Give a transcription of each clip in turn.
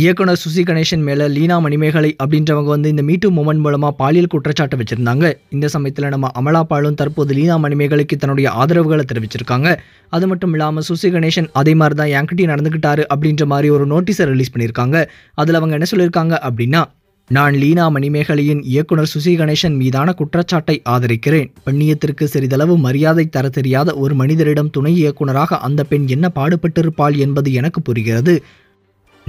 இயக்குனர் சுசி கணேசன் மேலே லீனா மணிமேகலை அப்படின்றவங்க வந்து இந்த மீட்டு மூமெண்ட் மூலமாக பாலியல் குற்றச்சாட்டு வச்சுருந்தாங்க இந்த சமயத்தில் நம்ம பாலும் தற்போது லீனா மணிமேகலைக்கு தன்னுடைய ஆதரவுகளை தெரிவிச்சிருக்காங்க அது மட்டும் இல்லாமல் சுசி கணேசன் அதே மாதிரி தான் என்கிட்டயும் நடந்துக்கிட்டாரு அப்படின்ற மாதிரி ஒரு நோட்டீஸை ரிலீஸ் பண்ணியிருக்காங்க அதில் அவங்க என்ன சொல்லியிருக்காங்க அப்படின்னா நான் லீனா மணிமேகலையின் இயக்குனர் சுசி கணேசன் மீதான குற்றச்சாட்டை ஆதரிக்கிறேன் பெண்ணியத்திற்கு சிறிதளவு மரியாதை தர தெரியாத ஒரு மனிதரிடம் துணை இயக்குனராக அந்த பெண் என்ன பாடுபட்டிருப்பாள் என்பது எனக்கு புரிகிறது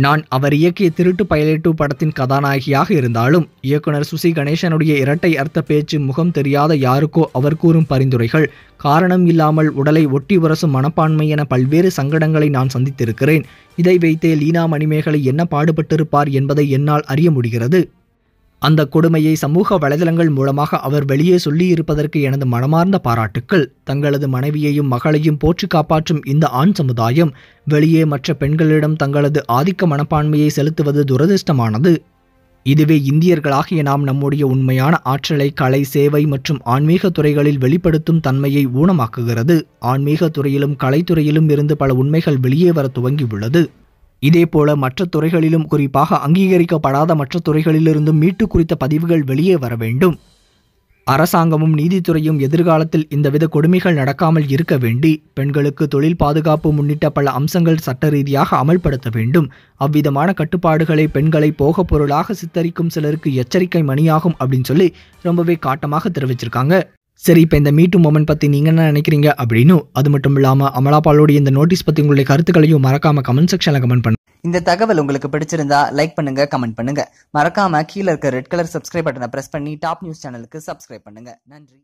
நான் அவர் இயக்கிய திருட்டு பயலேட்டு படத்தின் கதாநாயகியாக இருந்தாலும் இயக்குனர் சுசி கணேசனுடைய இரட்டை அர்த்த பேச்சு முகம் தெரியாத யாருக்கோ அவர் கூறும் பரிந்துரைகள் காரணம் இல்லாமல் உடலை ஒட்டி உரசும் மனப்பான்மை என பல்வேறு சங்கடங்களை நான் சந்தித்திருக்கிறேன் இதை வைத்தே லீனா மணிமேகலை என்ன பாடுபட்டிருப்பார் என்பதை என்னால் அறிய முடிகிறது அந்த கொடுமையை சமூக வலைதளங்கள் மூலமாக அவர் வெளியே சொல்லியிருப்பதற்கு எனது மனமார்ந்த பாராட்டுக்கள் தங்களது மனைவியையும் மகளையும் போற்றி காப்பாற்றும் இந்த ஆண் சமுதாயம் வெளியே மற்ற பெண்களிடம் தங்களது ஆதிக்க மனப்பான்மையை செலுத்துவது துரதிருஷ்டமானது இதுவே இந்தியர்களாகிய நாம் நம்முடைய உண்மையான ஆற்றலை கலை சேவை மற்றும் ஆன்மீக துறைகளில் வெளிப்படுத்தும் தன்மையை ஊனமாக்குகிறது ஆன்மீக துறையிலும் கலைத்துறையிலும் இருந்து பல உண்மைகள் வெளியே வர துவங்கியுள்ளது இதேபோல மற்ற துறைகளிலும் குறிப்பாக அங்கீகரிக்கப்படாத மற்ற துறைகளிலிருந்தும் மீட்டு குறித்த பதிவுகள் வெளியே வர வேண்டும் அரசாங்கமும் நீதித்துறையும் எதிர்காலத்தில் இந்தவித கொடுமைகள் நடக்காமல் இருக்க வேண்டி பெண்களுக்கு தொழில் பாதுகாப்பு முன்னிட்ட பல அம்சங்கள் சட்ட ரீதியாக அமல்படுத்த வேண்டும் அவ்விதமான கட்டுப்பாடுகளை பெண்களை போகப் பொருளாக சித்தரிக்கும் சிலருக்கு எச்சரிக்கை மணியாகும் அப்படின்னு சொல்லி ரொம்பவே காட்டமாக தெரிவிச்சிருக்காங்க சரி இப்போ இந்த மீட்டு மூமெண்ட் பற்றி நீங்கள் என்ன நினைக்கிறீங்க அப்படின்னு அது மட்டும் இல்லாமல் அமலாபாலோடைய இந்த நோட்டீஸ் பற்றி உங்களுடைய கருத்துக்களையும் மறக்காமல் கமெண்ட் செக்ஷனில் கமெண்ட் பண்ணுங்க இந்த தகவல் உங்களுக்கு பிடிச்சிருந்தா லைக் பண்ணுங்க கமெண்ட் பண்ணுங்க மறக்காம கீழே இருக்க ரெட் கலர் சப்ஸ்கிரைப் பட்டனை பிரஸ் பண்ணி டாப் நியூஸ் சேனலுக்கு சப்ஸ்கிரைப் பண்ணுங்க நன்றி